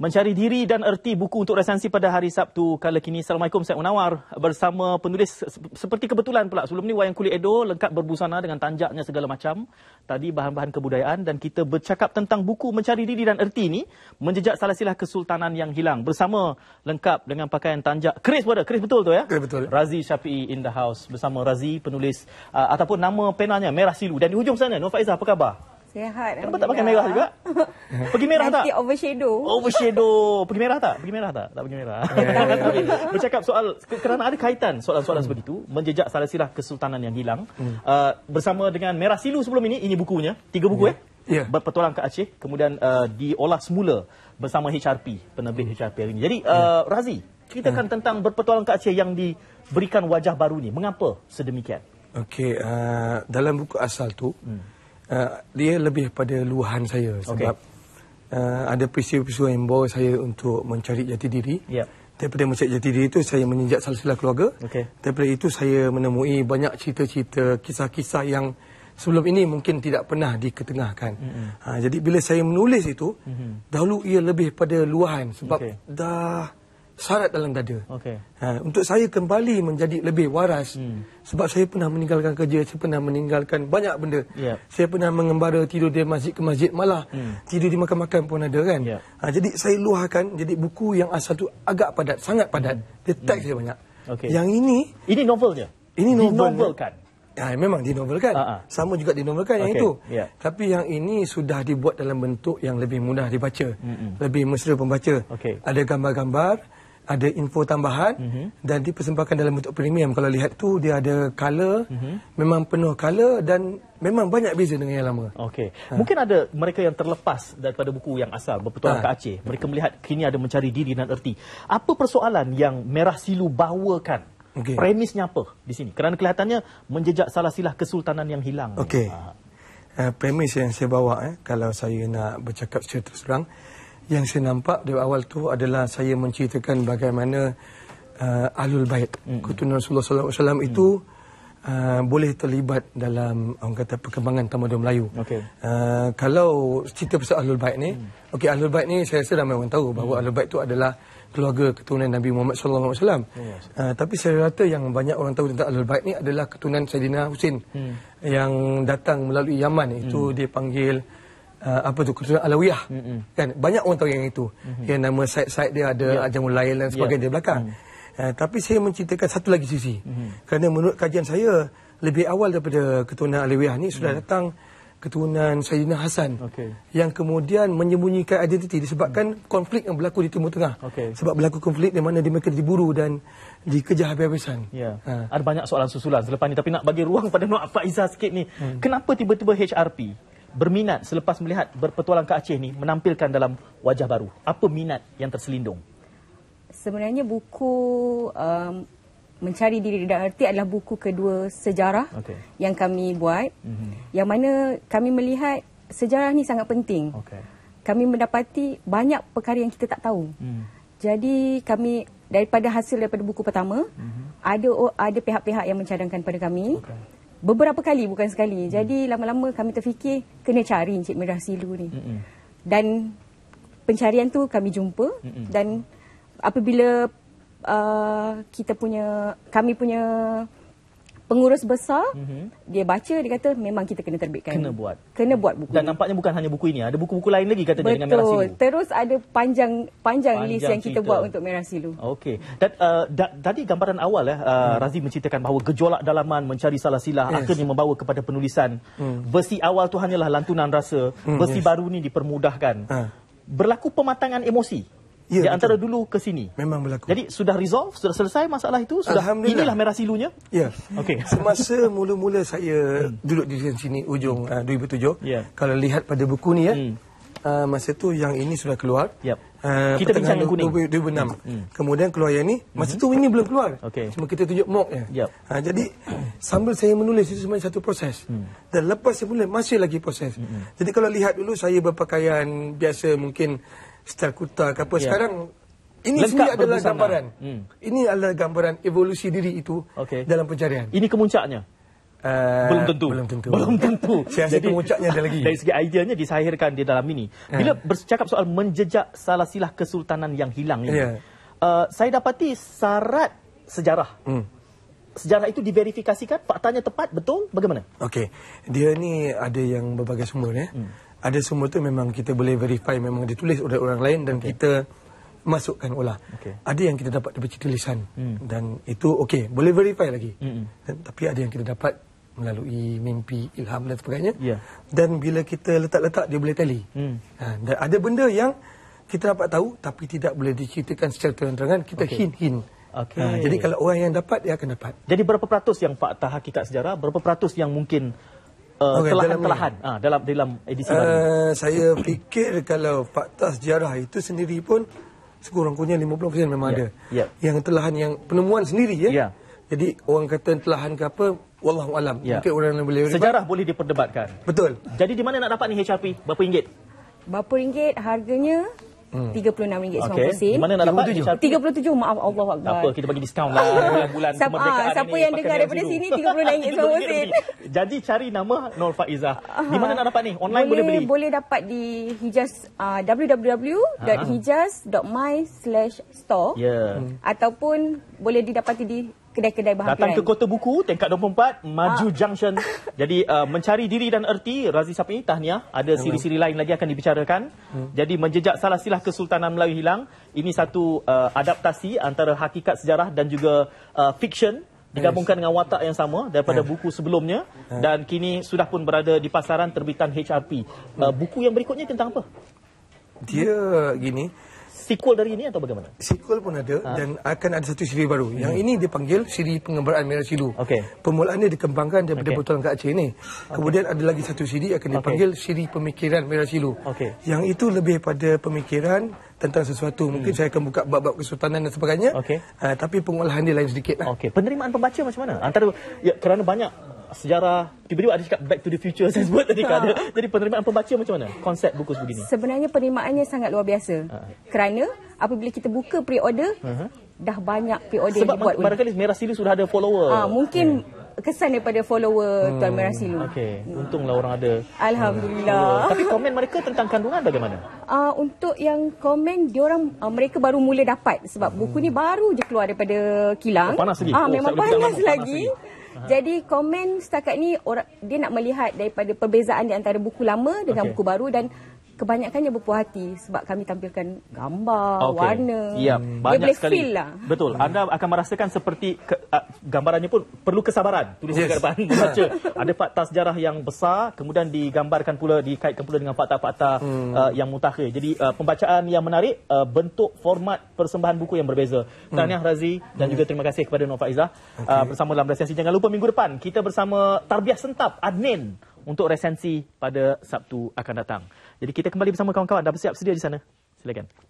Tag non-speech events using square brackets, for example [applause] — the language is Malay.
Mencari diri dan erti buku untuk resensi pada hari Sabtu kala kini. Assalamualaikum, saya Unawar bersama penulis. Seperti kebetulan pula, sebelum ni Wayang Kulit Edo lengkap berbusana dengan tanjaknya segala macam. Tadi bahan-bahan kebudayaan dan kita bercakap tentang buku Mencari Diri dan Erti ini menjejak salah silah kesultanan yang hilang. Bersama lengkap dengan pakaian tanjak. Chris pada, Chris betul tu ya? Chris ya, betul. Razi Syafi'i in the house bersama Razi penulis uh, ataupun nama penanya Merah Silu. Dan di hujung sana, Nur Faizah apa khabar? Sehat. Kenapa tak pakai merah juga? Pergi merah tak? Nanti overshadow. Overshadow. Pergi merah tak? Pergi merah tak? Tak pergi merah. Yeah, ya, ya. [laughs] Bercakap soal, kerana ada kaitan soalan-soalan seperti itu, menjejak salah-silah kesultanan yang hilang. Hmm. Uh, bersama dengan Merah Silu sebelum ini, ini bukunya. Tiga buku yeah. Ya. Eh? ya. berpetualang ke Aceh. Kemudian uh, diolah semula bersama HRP, penerbit hmm. HRP hari ini. Jadi, uh, Razi, kita akan hmm. tentang berpetualang ke Aceh yang diberikan wajah baru ini. Mengapa sedemikian? Okey, dalam buku asal tu. Hmm. Eh, dia lebih pada luahan saya sebab okay. uh, eh, ada peristiwa-peristiwa yang bawa saya untuk mencari jati diri. Yeah. Daripada mencari jati diri itu, saya menjejak salsilah keluarga. Okay. Daripada itu, saya menemui banyak cerita-cerita, kisah-kisah yang sebelum ini mungkin tidak pernah diketengahkan. Mm-hmm. Ha, jadi, bila saya menulis itu, mm-hmm. dahulu ia lebih pada luahan sebab okay. dah syarat dalam dada. Okay. Ha, untuk saya kembali menjadi lebih waras hmm. sebab saya pernah meninggalkan kerja, saya pernah meninggalkan banyak benda. Yep. Saya pernah mengembara tidur di masjid ke masjid malah hmm. tidur di makan-makan pun ada kan. Yep. Ha, jadi saya luahkan jadi buku yang asal tu agak padat, sangat padat. Hmm. Dia teks hmm. dia banyak. Okay. Yang ini ini novel dia. Ini novel kan. Ya, memang dinovelkan. Uh-huh. Sama juga dinovelkan yang okay. itu. Yeah. Tapi yang ini sudah dibuat dalam bentuk yang lebih mudah dibaca. Mm-hmm. Lebih mesra pembaca. Okay. Ada gambar-gambar ada info tambahan mm -hmm. dan dipersembahkan dalam bentuk premium. Kalau lihat tu dia ada color, mm -hmm. memang penuh color dan memang banyak beza dengan yang lama. Okey. Ha. Mungkin ada mereka yang terlepas daripada buku yang asal Berpetualang ha. ke Aceh. Mereka melihat kini ada mencari diri dan erti. Apa persoalan yang Merah Silu bawakan? Okay. Premisnya apa di sini? Kerana kelihatannya menjejak salah silah kesultanan yang hilang. Okey. Ha. Uh, premis yang saya bawa eh, kalau saya nak bercakap secara terus terang, yang saya nampak dari awal tu adalah saya menceritakan bagaimana uh, Baik Bayt, hmm. keturunan Rasulullah SAW itu hmm. uh, boleh terlibat dalam orang kata perkembangan tamadun Melayu. Okay. Uh, kalau cerita pasal Alul Baik ni, hmm. okay, Alul Baik ni saya rasa ramai orang tahu bahawa hmm. Ahlul Bayt itu adalah keluarga keturunan Nabi Muhammad SAW. Yes. Uh, tapi saya rasa yang banyak orang tahu tentang Alul Baik ni adalah keturunan Saidina Husin hmm. yang datang melalui Yaman. Itu hmm. dia panggil uh, apa tu keturunan Alawiyah mm -hmm. kan banyak orang tahu yang itu mm -hmm. yang nama side-side dia ada yeah. Ajamul Lail dan sebagainya yeah. di belakang mm -hmm. uh, tapi saya menceritakan satu lagi sisi mm -hmm. kerana menurut kajian saya lebih awal daripada keturunan Alawiyah ni sudah mm -hmm. datang keturunan Sayyidina Hasan okay. yang kemudian menyembunyikan identiti disebabkan mm -hmm. konflik yang berlaku di Timur Tengah okay. sebab berlaku konflik di mana mereka diburu dan dikejar habis-habisan. Ya. Ha. Ada banyak soalan susulan selepas ni tapi nak bagi ruang pada Noah Faiza sikit ni. Hmm. Kenapa tiba-tiba HRP berminat selepas melihat berpetualang ke Aceh ni menampilkan dalam wajah baru? Apa minat yang terselindung? Sebenarnya buku um, Mencari Diri Dan Arti adalah buku kedua sejarah okay. yang kami buat. Mm-hmm. Yang mana kami melihat sejarah ni sangat penting. Okay. Kami mendapati banyak perkara yang kita tak tahu. Mm. Jadi kami daripada hasil daripada buku pertama, mm-hmm. ada ada pihak-pihak yang mencadangkan pada kami. Okay beberapa kali bukan sekali. Mm. Jadi lama-lama kami terfikir kena cari Encik Merah Silu ni. mm Dan pencarian tu kami jumpa mm dan apabila uh, kita punya kami punya pengurus besar mm-hmm. dia baca dia kata memang kita kena terbitkan kena buat kena buat buku dan ini. nampaknya bukan hanya buku ini ada buku-buku lain lagi kata dia dengan Merah Silu terus ada panjang panjang, panjang list yang cerita. kita buat untuk Merah Silu okey dan uh, tadi gambaran awal ya uh, hmm. Razi menceritakan bahawa gejolak dalaman mencari salah silah yes. akhirnya membawa kepada penulisan hmm. versi awal tu hanyalah lantunan rasa hmm, versi yes. baru ni dipermudahkan hmm. berlaku pematangan emosi Ya, di antara betul. dulu ke sini. Memang berlaku. Jadi sudah resolve, sudah selesai masalah itu, sudah inilah merah silunya. Ya. Okey. [laughs] Semasa mula-mula saya hmm. duduk di sini ujung uh, 2007, yeah. kalau lihat pada buku ni ya, hmm. uh, masa tu yang ini sudah keluar. Yep. Uh, kita bincang yang kuning. 2006. dua, hmm. hmm. Kemudian keluar yang ini, masa hmm. tu ini hmm. belum keluar. Okay. Cuma kita tunjuk mock ya. Yep. Uh, jadi sambil saya menulis itu sebenarnya satu proses. Hmm. Dan lepas saya mulai masih lagi proses. Hmm. Jadi kalau lihat dulu saya berpakaian biasa mungkin style kuta ke apa. Yeah. Sekarang ini Lengkap sendiri adalah gambaran. Hmm. Ini adalah gambaran evolusi diri itu okay. dalam pencarian. Ini kemuncaknya? Uh, belum tentu. Belum tentu. Belum tentu. Saya [laughs] rasa kemuncaknya ada lagi. Dari segi idenya disahirkan di dalam ini. Eh. Bila uh. bercakap soal menjejak salah silah kesultanan yang hilang ini. Yeah. Ya. Uh, saya dapati syarat sejarah. Hmm. Sejarah itu diverifikasikan, faktanya tepat, betul, bagaimana? Okey, dia ni ada yang berbagai sumber. Ya? Hmm ada semua tu memang kita boleh verify memang ditulis oleh orang lain dan okay. kita masukkan ulah. Okay. Ada yang kita dapat daripada tulisan hmm. dan itu okey, boleh verify lagi. Hmm. Tapi ada yang kita dapat melalui mimpi, ilham dan sebagainya. Yeah. Dan bila kita letak-letak dia boleh tali. Hmm. Ha, dan ada benda yang kita dapat tahu tapi tidak boleh diceritakan secara terang-terangan, kita hint hin Okay. Okay. Ha, jadi kalau orang yang dapat dia akan dapat. Jadi berapa peratus yang fakta hakikat sejarah, berapa peratus yang mungkin telahan-telahan okay, dalam, uh, dalam dalam edisi uh, eh, baru. Saya fikir kalau fakta sejarah itu sendiri pun sekurang-kurangnya 50% memang yeah. ada. Yeah. Yang telahan yang penemuan sendiri ya. Yeah. Jadi orang kata telahan ke apa wallahu alam. Yeah. Mungkin orang yang boleh sejarah ribat. boleh diperdebatkan. Betul. Jadi di mana nak dapat ni HRP? Berapa ringgit? Berapa ringgit harganya? Hmm. RM36.90. Okay. Di mana nak dapat? tu? 37. 37. Maaf Allah. Tak apa, kita bagi diskaun lah. [laughs] Bulan siapa, ah, siapa ni, yang dengar daripada sini, RM36.90. [laughs] Jadi cari nama Nur Faizah. Di mana nak dapat ni? Online boleh, boleh beli? Boleh dapat di hijaz uh, ah, www.hijaz.my ha. slash store. Yeah. Ataupun boleh didapati di kedai-kedai bahan Datang ke Kota Buku, tingkat 24, Maju ah. Junction. Jadi uh, mencari diri dan erti, Razi siapa ini? Tahniah. Ada siri-siri lain lagi akan dibicarakan. Hmm. Jadi menjejak salah silah Kesultanan Melayu Hilang. Ini satu uh, adaptasi antara hakikat sejarah dan juga uh, fiction digabungkan dengan watak yang sama daripada ya. buku sebelumnya ya. dan kini sudah pun berada di pasaran terbitan HRP. Uh, hmm. buku yang berikutnya tentang apa? Dia gini, sequel dari ini atau bagaimana? Sequel pun ada ha? dan akan ada satu siri baru. Yang hmm. ini dipanggil siri pengembaraan Merah Silu. Okay. Permulaannya dikembangkan daripada okay. Botol Kak Aceh ini. Kemudian ada lagi satu siri akan dipanggil okay. siri pemikiran Merah Silu. Okay. Yang itu lebih pada pemikiran tentang sesuatu. Hmm. Mungkin saya akan buka bab-bab kesultanan dan sebagainya. Okay. Uh, ah, tapi pengolahan dia lain sedikit. Lah. Okay. Penerimaan pembaca macam mana? Antara ya, Kerana banyak sejarah tiba-tiba ada cakap back to the future saya sebut tadi kan ah. jadi penerimaan pembaca macam mana konsep buku sebegini sebenarnya penerimaannya sangat luar biasa ha. kerana apabila kita buka pre-order uh-huh. dah banyak pre-order sebab dibuat sebab mar- kali Merah Silu sudah ada follower ha, mungkin hmm. kesan daripada follower hmm. Tuan Merah Silu okay. Hmm. untunglah orang ada Alhamdulillah hmm. tapi [laughs] komen mereka tentang kandungan bagaimana Uh, untuk yang komen orang uh, mereka baru mula dapat sebab hmm. buku ni baru je keluar daripada kilang. Oh, panas lagi. Ah uh, oh, memang panas lagi. Panas lagi. Jadi komen setakat ni orang dia nak melihat daripada perbezaan di antara buku lama dengan okay. buku baru dan kebanyakannya berpuas hati sebab kami tampilkan gambar, okay. warna. Ya, hmm. banyak dia sekali. Feel lah. Betul. Hmm. Anda akan merasakan seperti ke, uh, gambarannya pun perlu kesabaran. Tulis yes. depan baca. [laughs] Ada fakta sejarah yang besar kemudian digambarkan pula dikaitkan pula dengan fakta-fakta hmm. uh, yang mutakhir. Jadi uh, pembacaan yang menarik, uh, bentuk format persembahan buku yang berbeza. Hmm. Tahniah hmm. Razi dan hmm. juga terima kasih kepada Nur Faizah okay. uh, bersama dalam resensi. Jangan lupa minggu depan kita bersama Tarbiah Sentap Adnin untuk resensi pada Sabtu akan datang. Jadi kita kembali bersama kawan-kawan dah bersiap sedia di sana. Silakan.